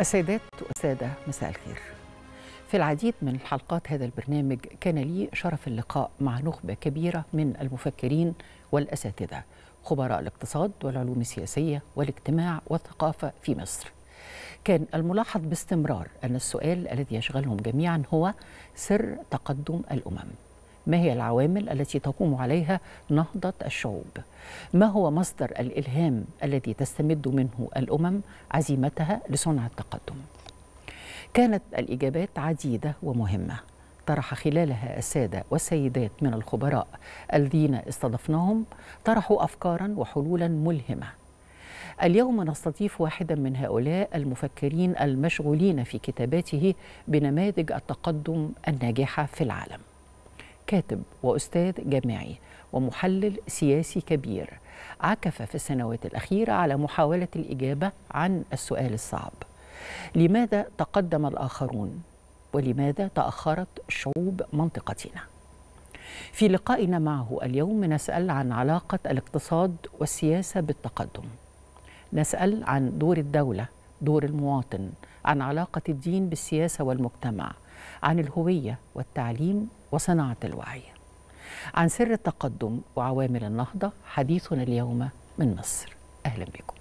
السيدات والسادة مساء الخير في العديد من حلقات هذا البرنامج كان لي شرف اللقاء مع نخبة كبيرة من المفكرين والأساتذة خبراء الاقتصاد والعلوم السياسية والاجتماع والثقافة في مصر كان الملاحظ باستمرار أن السؤال الذي يشغلهم جميعا هو سر تقدم الأمم ما هي العوامل التي تقوم عليها نهضة الشعوب ما هو مصدر الإلهام الذي تستمد منه الأمم عزيمتها لصنع التقدم كانت الإجابات عديدة ومهمة طرح خلالها السادة والسيدات من الخبراء الذين استضفناهم طرحوا أفكارا وحلولا ملهمة اليوم نستضيف واحدا من هؤلاء المفكرين المشغولين في كتاباته بنماذج التقدم الناجحة في العالم كاتب واستاذ جامعي ومحلل سياسي كبير عكف في السنوات الاخيره على محاوله الاجابه عن السؤال الصعب لماذا تقدم الاخرون ولماذا تاخرت شعوب منطقتنا في لقائنا معه اليوم نسال عن علاقه الاقتصاد والسياسه بالتقدم نسال عن دور الدوله دور المواطن عن علاقه الدين بالسياسه والمجتمع عن الهوية والتعليم وصناعة الوعي عن سر التقدم وعوامل النهضة حديثنا اليوم من مصر أهلا بكم